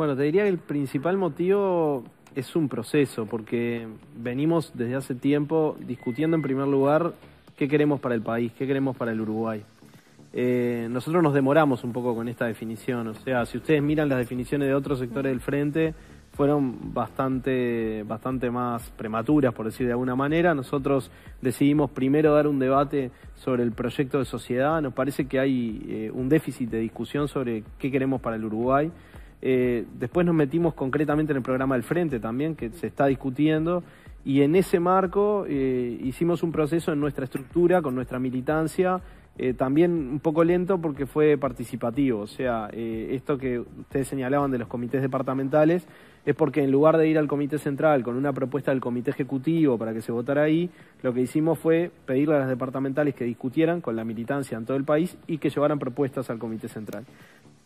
Bueno, te diría que el principal motivo es un proceso, porque venimos desde hace tiempo discutiendo en primer lugar qué queremos para el país, qué queremos para el Uruguay. Eh, nosotros nos demoramos un poco con esta definición, o sea, si ustedes miran las definiciones de otros sectores del frente, fueron bastante, bastante más prematuras, por decir de alguna manera. Nosotros decidimos primero dar un debate sobre el proyecto de sociedad. Nos parece que hay eh, un déficit de discusión sobre qué queremos para el Uruguay. Eh, después nos metimos concretamente en el programa del Frente también, que se está discutiendo, y en ese marco eh, hicimos un proceso en nuestra estructura, con nuestra militancia, eh, también un poco lento porque fue participativo, o sea, esto que ustedes señalaban de los comités departamentales, es porque en lugar de ir al comité central con una propuesta del comité ejecutivo para que se votara ahí, lo que hicimos fue pedirle a las departamentales que discutieran con la militancia en todo el país y que llevaran propuestas al comité central.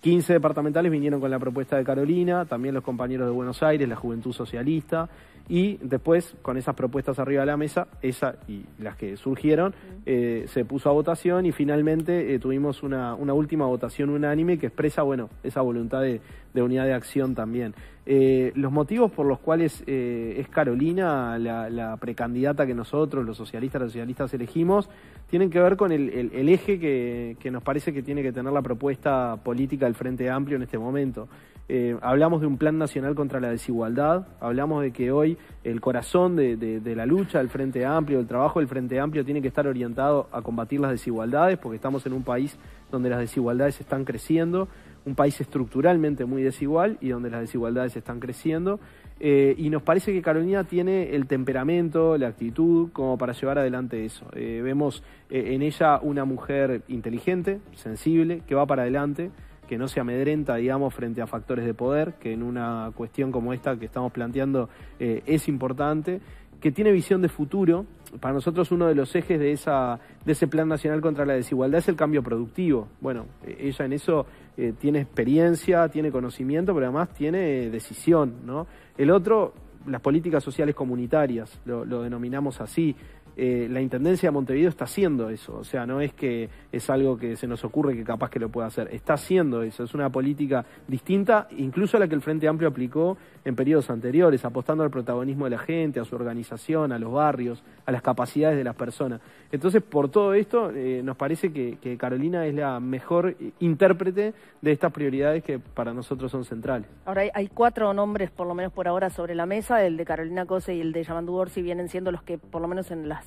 15 departamentales vinieron con la propuesta de Carolina, también los compañeros de Buenos Aires, la Juventud Socialista, y después con esas propuestas arriba de la mesa, esa y las que surgieron, eh, se puso a votación y finalmente eh, tuvimos una, última votación unánime que expresa, bueno, esa voluntad de, unidad de acción también. Eh, los motivos por los cuales es Carolina la, precandidata que nosotros, los socialistas, los socialistas elegimos, tienen que ver con el, eje que, que nos parece que tiene que tener la propuesta política del Frente Amplio en este momento. Eh, hablamos de un plan nacional contra la desigualdad, hablamos de que hoy el corazón de, la lucha del Frente Amplio, el trabajo del Frente Amplio tiene que estar orientado a combatir las desigualdades, porque estamos en un país donde las desigualdades están creciendo, un país estructuralmente muy desigual y donde las desigualdades están creciendo. Eh, y nos parece que Carolina tiene el temperamento, la actitud como para llevar adelante eso. Eh, vemos en ella una mujer inteligente, sensible, que va para adelante que no se amedrenta, digamos, frente a factores de poder, que en una cuestión como esta que estamos planteando eh, es importante, que tiene visión de futuro. Para nosotros uno de los ejes de, ese Plan Nacional contra la Desigualdad es el cambio productivo. Bueno, e-, ella en eso eh, tiene experiencia, tiene conocimiento, pero además tiene decisión, ¿no? El otro, las políticas sociales comunitarias, lo denominamos así. Eh, la Intendencia de Montevideo está haciendo eso. O sea, no es que es algo que se nos ocurre que capaz que lo pueda hacer. Está haciendo eso. Es una política distinta, incluso a la que el Frente Amplio aplicó en periodos anteriores, apostando al protagonismo de la gente, a su organización, a los barrios, a las capacidades de las personas. Entonces, por todo esto, eh, nos parece que, Carolina es la mejor eh, intérprete de estas prioridades que para nosotros son centrales. Ahora, hay cuatro nombres, por lo menos por ahora, sobre la mesa. El de Carolina Cose y el de Yamandú Orsi vienen siendo los que, por lo menos en las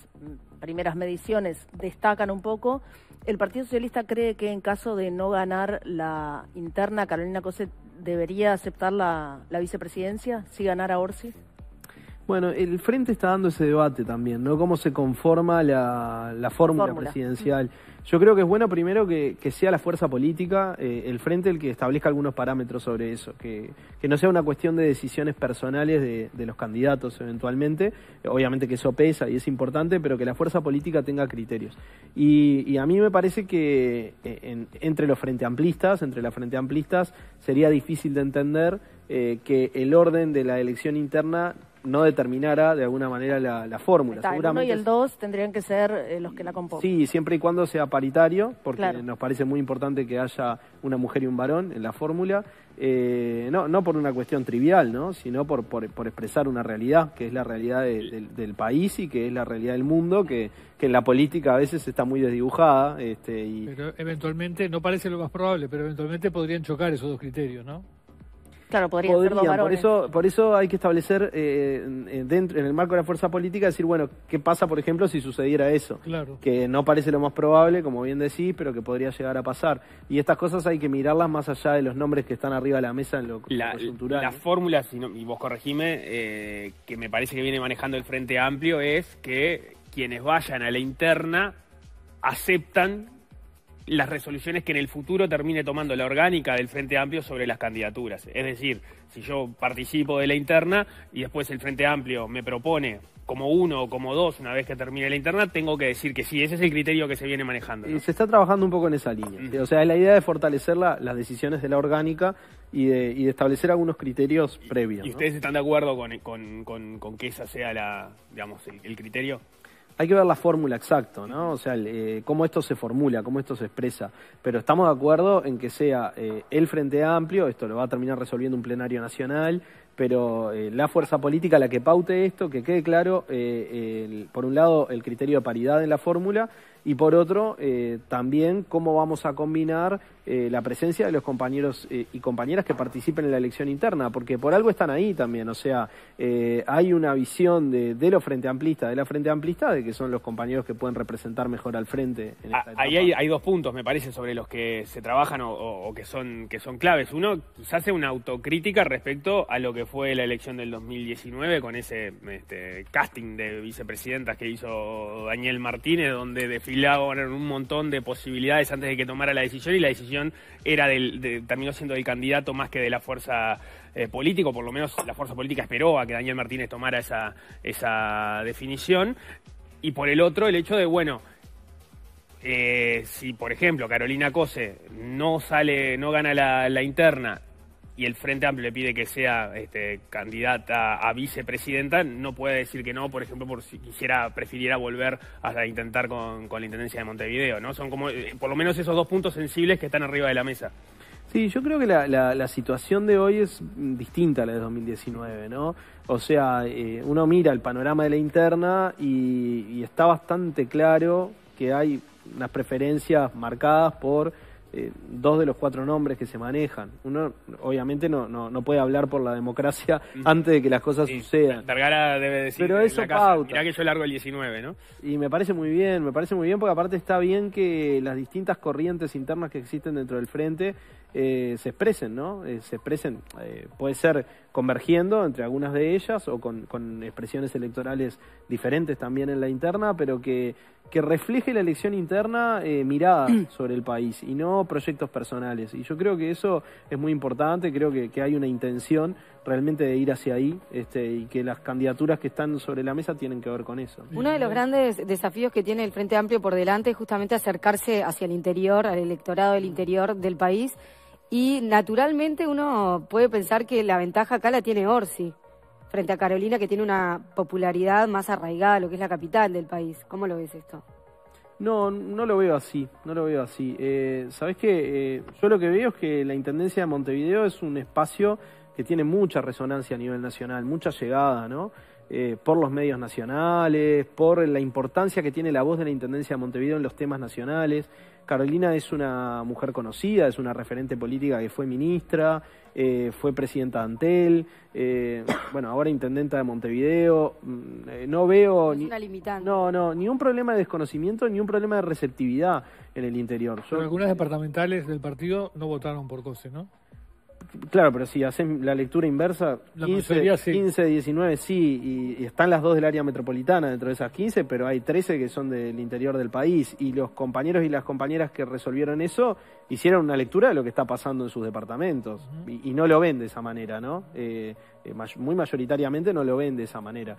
primeras mediciones destacan un poco, el Partido Socialista cree que en caso de no ganar la interna, Carolina Cose debería aceptar la, la vicepresidencia si ganara Orsi. Bueno, el Frente está dando ese debate también, ¿no? Cómo se conforma la, fórmula, presidencial. Yo creo que es bueno primero que, sea la fuerza política, eh, el Frente, el que establezca algunos parámetros sobre eso, que, no sea una cuestión de decisiones personales de, los candidatos eventualmente, obviamente que eso pesa y es importante, pero que la fuerza política tenga criterios. Y, a mí me parece que eh, entre los Frente Amplistas, entre las Frente Amplistas, sería difícil de entender eh, que el orden de la elección interna no determinara de alguna manera la, fórmula. el 1 y el 2 tendrían que ser eh, los que la componen. Sí, siempre y cuando sea paritario, porque nos parece muy importante que haya una mujer y un varón en la fórmula, eh, no, no por una cuestión trivial, ¿no? sino por, por, por expresar una realidad, que es la realidad del, país y que es la realidad del mundo, que, en la política a veces está muy desdibujada. Este, y... Pero eventualmente, no parece lo más probable, pero eventualmente podrían chocar esos dos criterios, ¿no? Claro, podrían, Por eso, por eso hay que establecer eh, dentro, en el marco de la fuerza política, decir, bueno, ¿qué pasa, por ejemplo, si sucediera eso? Claro. Que no parece lo más probable, como bien decís, pero que podría llegar a pasar. Y estas cosas hay que mirarlas más allá de los nombres que están arriba de la mesa en lo la, La ¿eh? fórmula, si y vos corregime, eh, que me parece que viene manejando el Frente Amplio es que quienes vayan a la interna aceptan las resoluciones que en el futuro termine tomando la orgánica del Frente Amplio sobre las candidaturas. Es decir, si yo participo de la interna y después el Frente Amplio me propone como uno o como dos una vez que termine la interna, tengo que decir que sí, ese es el criterio que se viene manejando. Y Se está trabajando un poco en esa línea. O sea, la idea de fortalecer la, las decisiones de la orgánica y de, y establecer algunos criterios previos. ¿Y, ustedes están de acuerdo con, que esa sea la, digamos, el criterio? hay que ver la fórmula exacta, ¿no? O sea, eh, cómo esto se formula, cómo esto se expresa. Pero estamos de acuerdo en que sea eh, el Frente Amplio, esto lo va a terminar resolviendo un plenario nacional, pero eh, la fuerza política la que paute esto, que quede claro, por un lado, el criterio de paridad en la fórmula y por otro, eh, también cómo vamos a combinar eh, la presencia de los compañeros eh, y compañeras que participen en la elección interna, porque por algo están ahí también, o sea, hay una visión de, de los Frente Amplista, de la Frente Amplista, de que son los compañeros que pueden representar mejor al Frente. Ah, ahí hay, dos puntos, me parece, sobre los que se trabajan o, que, son, que son claves. Uno, se hace una autocrítica respecto a lo que fue la elección del 2019 con ese este, casting de vicepresidentas que hizo Daniel Martínez, donde le un montón de posibilidades antes de que tomara la decisión y la decisión era del, terminó siendo del candidato más que de la fuerza eh, política, o por lo menos la fuerza política esperó a que Daniel Martínez tomara esa, esa definición. Y por el otro, el hecho de, bueno, eh, si por ejemplo Carolina Cose no sale, no gana la, la interna y el Frente Amplio le pide que sea este, candidata a vicepresidenta, no puede decir que no, por ejemplo, por si quisiera, prefiriera volver a intentar con, la Intendencia de Montevideo, ¿no? Son como, eh, por lo menos esos dos puntos sensibles que están arriba de la mesa. Sí, yo creo que la, situación de hoy es distinta a la de 2019, ¿no? O sea, eh, uno mira el panorama de la interna y, y está bastante claro que hay unas preferencias marcadas por eh, dos de los cuatro nombres que se manejan. Uno, obviamente, no, no, no puede hablar por la democracia antes de que las cosas sucedan. Vergara debe decir. Pero eso la que yo largo el 19, ¿no? Y me parece muy bien, me parece muy bien, porque aparte está bien que las distintas corrientes internas que existen dentro del frente eh, se expresen, ¿no? Eh, se expresen, eh, puede ser convergiendo entre algunas de ellas o con, expresiones electorales diferentes también en la interna, pero que, que refleje la elección interna mirada sobre el país y no proyectos personales. Y yo creo que eso es muy importante, creo que, que hay una intención realmente de ir hacia ahí este, y que las candidaturas que están sobre la mesa tienen que ver con eso. Uno de los grandes desafíos que tiene el Frente Amplio por delante es justamente acercarse hacia el interior, al electorado del interior del país y naturalmente uno puede pensar que la ventaja acá la tiene Orsi frente a Carolina que tiene una popularidad más arraigada lo que es la capital del país. ¿Cómo lo ves esto? No, no lo veo así, no lo veo así. Eh, Sabes que eh, yo lo que veo es que la Intendencia de Montevideo es un espacio que tiene mucha resonancia a nivel nacional, mucha llegada, ¿no? Eh, por los medios nacionales, por la importancia que tiene la voz de la Intendencia de Montevideo en los temas nacionales. Carolina es una mujer conocida, es una referente política que fue ministra, eh, fue presidenta de Antel, eh, bueno, ahora intendenta de Montevideo. Mm, no veo... ni, una limitante. No, no, ni un problema de desconocimiento, ni un problema de receptividad en el interior. algunas departamentales del partido no votaron por COSE, ¿no? Claro, pero si hacen la lectura inversa, 15, 19 sí, y, están las dos del área metropolitana dentro de esas 15, pero hay 13 que son del interior del país. Y los compañeros y las compañeras que resolvieron eso hicieron una lectura de lo que está pasando en sus departamentos. y, no lo ven de esa manera, ¿no? Eh, eh, muy mayoritariamente no lo ven de esa manera.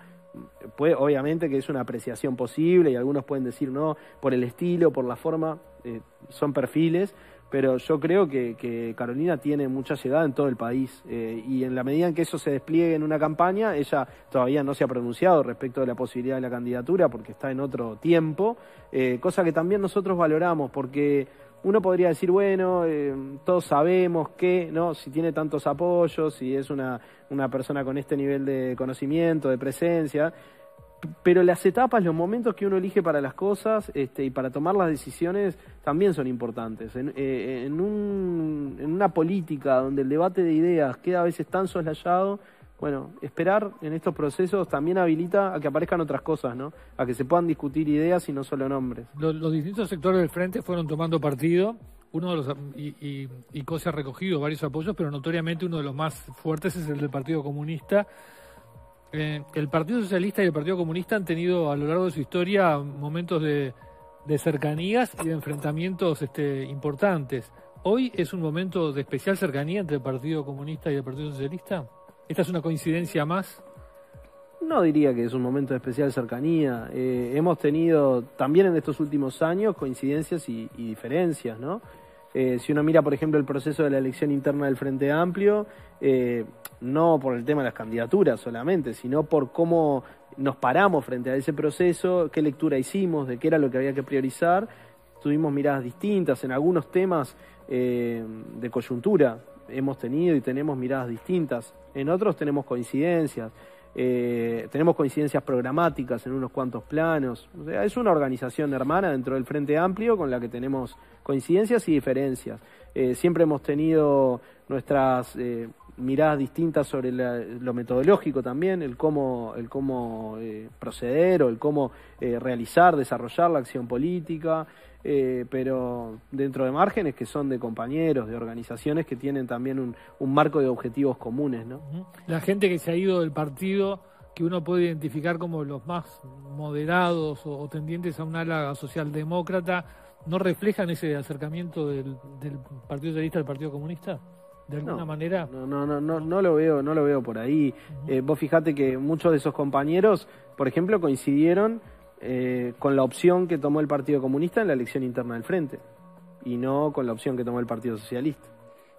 Puede, obviamente que es una apreciación posible y algunos pueden decir no, por el estilo, por la forma, eh, son perfiles pero yo creo que, Carolina tiene mucha llegada en todo el país eh, y en la medida en que eso se despliegue en una campaña, ella todavía no se ha pronunciado respecto de la posibilidad de la candidatura porque está en otro tiempo, eh, cosa que también nosotros valoramos porque uno podría decir, bueno, eh, todos sabemos que, ¿no? Si tiene tantos apoyos, si es una, una persona con este nivel de conocimiento, de presencia, pero las etapas, los momentos que uno elige para las cosas este, y para tomar las decisiones también son importantes. Eh, en, una política donde el debate de ideas queda a veces tan soslayado, bueno, esperar en estos procesos también habilita a que aparezcan otras cosas, ¿no? A que se puedan discutir ideas y no solo nombres. Los, distintos sectores del frente fueron tomando partido. Uno de los y, y, y ha recogido varios apoyos, pero notoriamente uno de los más fuertes es el del Partido Comunista, eh, el Partido Socialista y el Partido Comunista han tenido a lo largo de su historia momentos de, cercanías y de enfrentamientos este, importantes. ¿Hoy es un momento de especial cercanía entre el Partido Comunista y el Partido Socialista? ¿Esta es una coincidencia más? No diría que es un momento de especial cercanía. Eh, hemos tenido también en estos últimos años coincidencias y, diferencias, ¿no? Eh, si uno mira, por ejemplo, el proceso de la elección interna del Frente Amplio, no por el tema de las candidaturas solamente, sino por cómo nos paramos frente a ese proceso, qué lectura hicimos, de qué era lo que había que priorizar. Tuvimos miradas distintas en algunos temas eh, de coyuntura. Hemos tenido y tenemos miradas distintas. En otros tenemos coincidencias. Eh, tenemos coincidencias programáticas en unos cuantos planos. sea, es una organización hermana dentro del Frente Amplio con la que tenemos coincidencias y diferencias. Eh, siempre hemos tenido nuestras miradas distintas sobre lo metodológico también, el cómo, el cómo eh, proceder o el cómo eh, realizar, desarrollar la acción política, eh, pero dentro de márgenes que son de compañeros, de organizaciones que tienen también un, marco de objetivos comunes. ¿no? La gente que se ha ido del partido que uno puede identificar como los más moderados o, tendientes a un ala socialdemócrata, ¿no reflejan ese acercamiento del, del Partido Socialista al Partido Comunista? de alguna manera. No, no, no, no, lo veo, no lo veo por ahí. Eh, vos fijate que muchos de esos compañeros, por ejemplo, coincidieron eh, con la opción que tomó el Partido Comunista en la elección interna del Frente y no con la opción que tomó el Partido Socialista.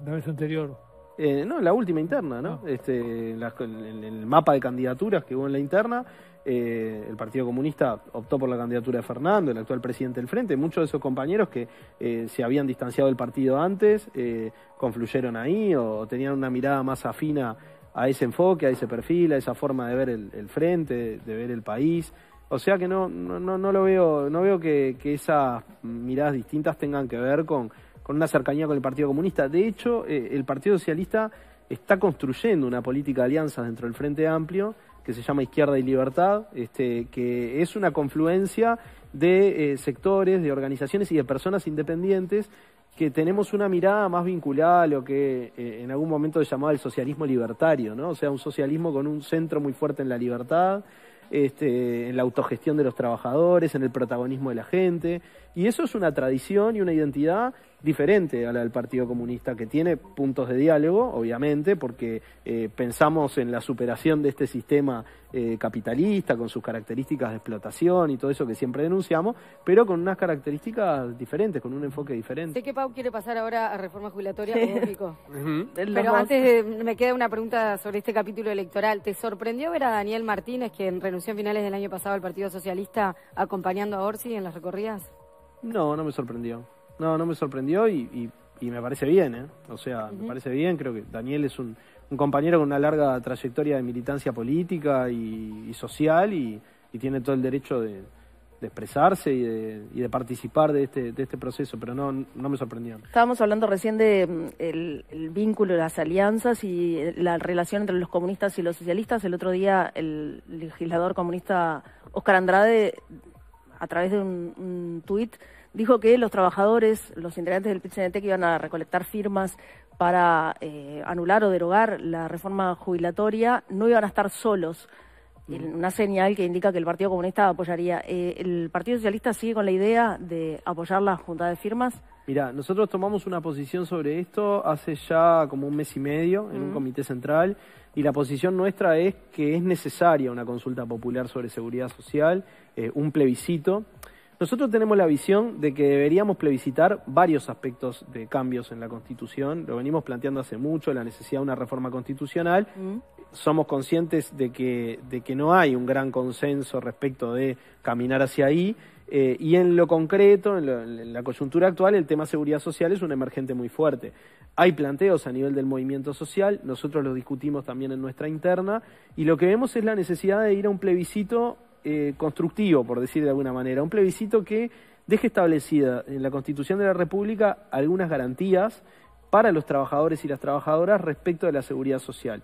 La vez anterior. Eh, no, la última interna, ¿no? Ah. Este, el, mapa de candidaturas que hubo en la interna eh, el Partido Comunista optó por la candidatura de Fernando, el actual presidente del Frente, muchos de esos compañeros que eh, se habían distanciado del partido antes, eh, confluyeron ahí o tenían una mirada más afina a ese enfoque, a ese perfil, a esa forma de ver el, Frente, de, ver el país. O sea que no, no, no lo veo, no veo que, esas miradas distintas tengan que ver con, con, una cercanía con el Partido Comunista. De hecho, el Partido Socialista está construyendo una política de alianzas dentro del Frente Amplio que se llama Izquierda y Libertad, este, que es una confluencia de eh, sectores, de organizaciones y de personas independientes que tenemos una mirada más vinculada a lo que eh, en algún momento se llamaba el socialismo libertario, ¿no? O sea, un socialismo con un centro muy fuerte en la libertad, este, en la autogestión de los trabajadores, en el protagonismo de la gente, y eso es una tradición y una identidad diferente a la del Partido Comunista, que tiene puntos de diálogo, obviamente, porque eh, pensamos en la superación de este sistema eh, capitalista, con sus características de explotación y todo eso que siempre denunciamos, pero con unas características diferentes, con un enfoque diferente. Sé que Pau quiere pasar ahora a reforma jubilatoria, Pero antes me queda una pregunta sobre este capítulo electoral. ¿Te sorprendió ver a Daniel Martínez, que renunció a finales del año pasado al Partido Socialista, acompañando a Orsi en las recorridas? No, no me sorprendió. No, no me sorprendió y, me parece bien, ¿eh? O sea, me parece bien, creo que Daniel es un, compañero con una larga trayectoria de militancia política y, social y, tiene todo el derecho de, expresarse y de, participar de este, este proceso, pero no, no me sorprendió. Estábamos hablando recién de mm, el vínculo, las alianzas y eh, la relación entre los comunistas y los socialistas. El otro día el legislador comunista Oscar Andrade a través de un, tuit, dijo que los trabajadores, los integrantes del pit que iban a recolectar firmas para eh, anular o derogar la reforma jubilatoria, no iban a estar solos. Mm. Una señal que indica que el Partido Comunista apoyaría. Eh, ¿El Partido Socialista sigue con la idea de apoyar la junta de firmas? Mira, nosotros tomamos una posición sobre esto hace ya como un mes y medio en un comité central y la posición nuestra es que es necesaria una consulta popular sobre seguridad social, eh, un plebiscito. Nosotros tenemos la visión de que deberíamos plebiscitar varios aspectos de cambios en la Constitución, lo venimos planteando hace mucho, la necesidad de una reforma constitucional. Somos conscientes de que, de que no hay un gran consenso respecto de caminar hacia ahí eh, y en lo concreto, en, la coyuntura actual, el tema seguridad social es un emergente muy fuerte. Hay planteos a nivel del movimiento social, nosotros los discutimos también en nuestra interna, y lo que vemos es la necesidad de ir a un plebiscito eh, constructivo, por decir de alguna manera, un plebiscito que deje establecida en la Constitución de la República algunas garantías para los trabajadores y las trabajadoras respecto de la seguridad social.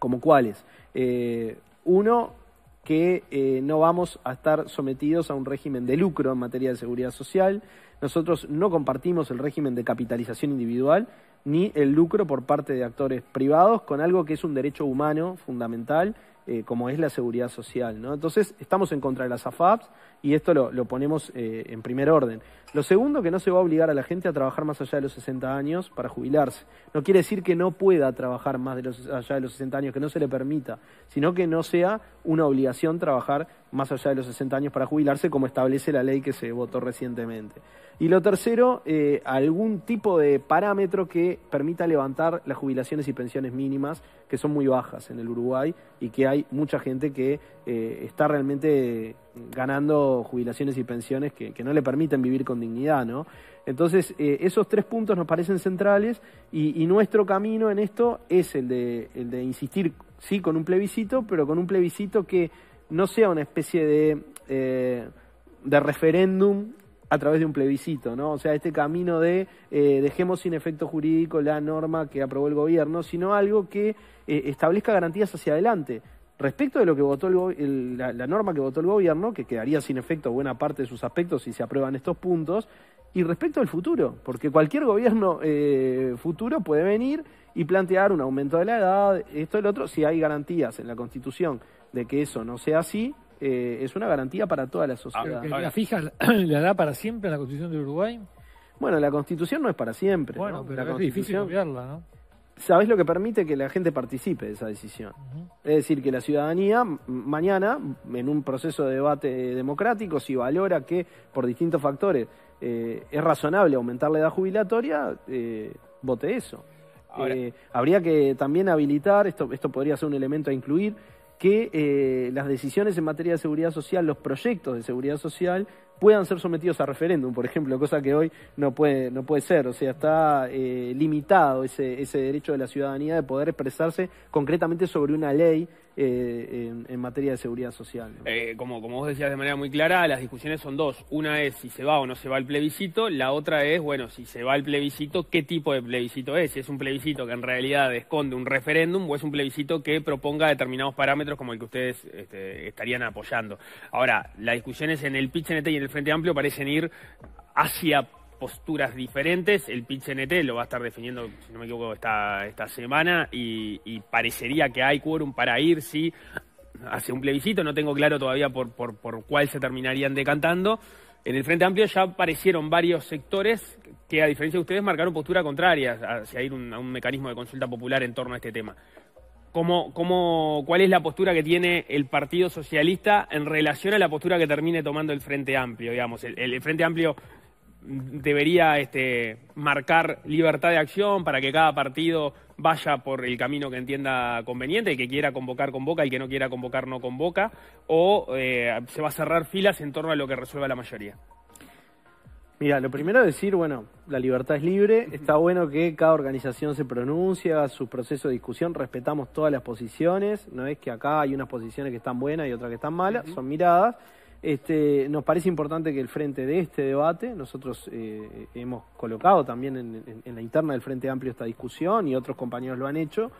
¿Como cuáles? Eh, uno, que eh, no vamos a estar sometidos a un régimen de lucro en materia de seguridad social. Nosotros no compartimos el régimen de capitalización individual ni el lucro por parte de actores privados con algo que es un derecho humano fundamental eh, como es la seguridad social. ¿no? Entonces, estamos en contra de las AFAPs y esto lo, ponemos eh, en primer orden. Lo segundo, que no se va a obligar a la gente a trabajar más allá de los 60 años para jubilarse. No quiere decir que no pueda trabajar más de los, allá de los 60 años, que no se le permita, sino que no sea una obligación trabajar más allá de los 60 años para jubilarse, como establece la ley que se votó recientemente. Y lo tercero, eh, algún tipo de parámetro que permita levantar las jubilaciones y pensiones mínimas, que son muy bajas en el Uruguay y que hay mucha gente que eh, está realmente ganando jubilaciones y pensiones que, no le permiten vivir con dignidad, ¿no? Entonces, eh, esos tres puntos nos parecen centrales y, nuestro camino en esto es el de, el de insistir, sí, con un plebiscito, pero con un plebiscito que no sea una especie de de referéndum a través de un plebiscito, ¿no? O sea, este camino de eh, dejemos sin efecto jurídico la norma que aprobó el gobierno, sino algo que eh, establezca garantías hacia adelante. Respecto de lo que votó el, la, norma que votó el gobierno, que quedaría sin efecto buena parte de sus aspectos si se aprueban estos puntos, y respecto al futuro, porque cualquier gobierno eh, futuro puede venir y plantear un aumento de la edad, esto, y el otro, si hay garantías en la Constitución de que eso no sea así, eh, es una garantía para toda la sociedad. ¿La fija la da para siempre la Constitución de Uruguay? Bueno, la Constitución no es para siempre. Bueno, pero es difícil cambiarla, ¿no? ¿Sabés lo que permite que la gente participe de esa decisión? Es decir, que la ciudadanía mañana, en un proceso de debate democrático, si valora que por distintos factores eh, es razonable aumentar la edad jubilatoria, eh, vote eso. habría que también habilitar, esto, esto podría ser un elemento a incluir, que eh, las decisiones en materia de seguridad social, los proyectos de seguridad social, puedan ser sometidos a referéndum, por ejemplo, cosa que hoy no puede, no puede ser. O sea, está eh, limitado ese, ese derecho de la ciudadanía de poder expresarse concretamente sobre una ley eh, en, materia de seguridad social. Eh, como, como vos decías de manera muy clara, las discusiones son dos. Una es si se va o no se va el plebiscito, la otra es, bueno, si se va al plebiscito, ¿qué tipo de plebiscito es? Si es un plebiscito que en realidad esconde un referéndum o es un plebiscito que proponga determinados parámetros como el que ustedes este, estarían apoyando. Ahora, las discusiones en el PICNT y en el Frente Amplio parecen ir hacia posturas diferentes. El Pinche NT lo va a estar definiendo, si no me equivoco, esta, esta semana y, parecería que hay quórum para ir, sí, hace un plebiscito. No tengo claro todavía por, por, cuál se terminarían decantando. En el Frente Amplio ya aparecieron varios sectores que, a diferencia de ustedes, marcaron postura contraria hacia ir a un mecanismo de consulta popular en torno a este tema. cuál es la postura que tiene el Partido Socialista en relación a la postura que termine tomando el Frente Amplio? Digamos, el Frente Amplio debería este, marcar libertad de acción para que cada partido vaya por el camino que entienda conveniente, y que quiera convocar convoca, y que no quiera convocar no convoca, o eh, se va a cerrar filas en torno a lo que resuelva la mayoría. Mira, lo primero es decir, bueno, la libertad es libre, está bueno que cada organización se pronuncie, haga su proceso de discusión, respetamos todas las posiciones, no es que acá hay unas posiciones que están buenas y otras que están malas, son miradas. Este, nos parece importante que el frente de este debate, nosotros eh, hemos colocado también en, la interna del Frente Amplio esta discusión y otros compañeros lo han hecho,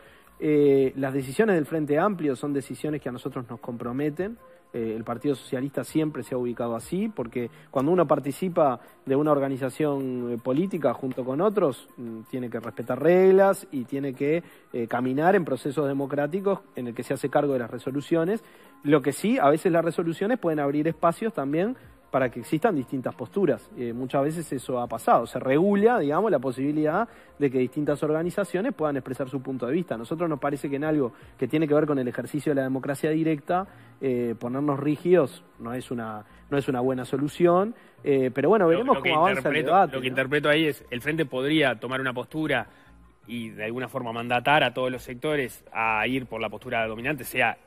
eh, las decisiones del Frente Amplio son decisiones que a nosotros nos comprometen, eh, el Partido Socialista siempre se ha ubicado así, porque cuando uno participa de una organización eh, política junto con otros, mm, tiene que respetar reglas y tiene que eh, caminar en procesos democráticos en el que se hace cargo de las resoluciones. Lo que sí, a veces las resoluciones pueden abrir espacios también para que existan distintas posturas. Eh, muchas veces eso ha pasado. Se regula, digamos, la posibilidad de que distintas organizaciones puedan expresar su punto de vista. A nosotros nos parece que en algo que tiene que ver con el ejercicio de la democracia directa, eh, ponernos rígidos no es una, no es una buena solución. Eh, pero bueno, veremos cómo avanza el debate. Lo que interpreto ahí es, el Frente podría tomar una postura y de alguna forma mandatar a todos los sectores a ir por la postura dominante, sea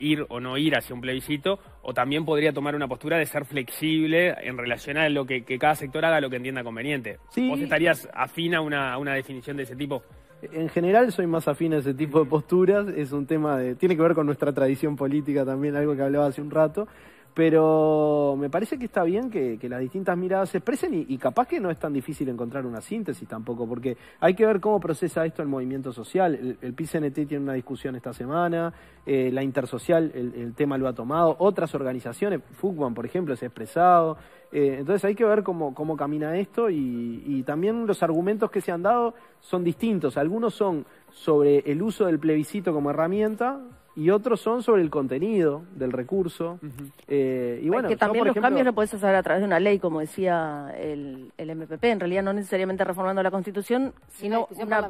ir o no ir hacia un plebiscito, o también podría tomar una postura de ser flexible en relación a lo que, cada sector haga lo que entienda conveniente. ¿Vos estarías afina a una, definición de ese tipo? En general soy más afín a ese tipo de posturas, es un tema de... tiene que ver con nuestra tradición política también, algo que hablaba hace un rato, pero me parece que está bien que, las distintas miradas se expresen y, capaz que no es tan difícil encontrar una síntesis tampoco, porque hay que ver cómo procesa esto el movimiento social. El, el PCNT tiene una discusión esta semana, eh, la Intersocial el, tema lo ha tomado, otras organizaciones, FUCBAN por ejemplo, se ha expresado. Eh, entonces hay que ver cómo, cómo camina esto y también los argumentos que se han dado son distintos. Algunos son sobre el uso del plebiscito como herramienta, y otros son sobre el contenido del recurso. Porque eh, y bueno, también los cambios no puedes hacer a través de una ley, como decía el, el MPP, en realidad no necesariamente reformando la Constitución, sino una,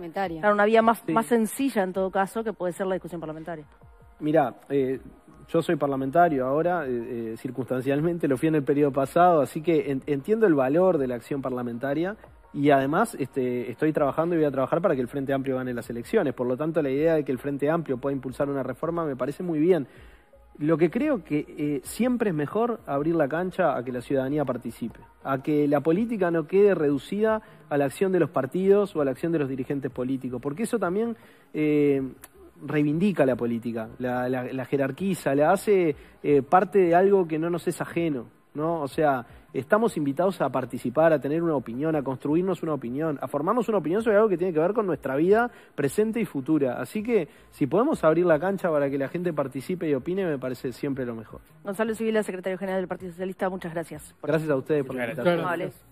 una vía más, más sencilla en todo caso, que puede ser la discusión parlamentaria. mira eh, yo soy parlamentario ahora, eh, circunstancialmente lo fui en el periodo pasado, así que entiendo el valor de la acción parlamentaria y además este, estoy trabajando y voy a trabajar para que el Frente Amplio gane las elecciones. Por lo tanto, la idea de que el Frente Amplio pueda impulsar una reforma me parece muy bien. Lo que creo que eh, siempre es mejor abrir la cancha a que la ciudadanía participe, a que la política no quede reducida a la acción de los partidos o a la acción de los dirigentes políticos, porque eso también eh, reivindica la política, la, jerarquiza, la hace eh, parte de algo que no nos es ajeno. ¿no? O sea, estamos invitados a participar, a tener una opinión, a construirnos una opinión, a formarnos una opinión sobre algo que tiene que ver con nuestra vida presente y futura. Así que si podemos abrir la cancha para que la gente participe y opine, me parece siempre lo mejor. Gonzalo Civil, secretario general del Partido Socialista, muchas gracias. Gracias a ustedes por la invitación.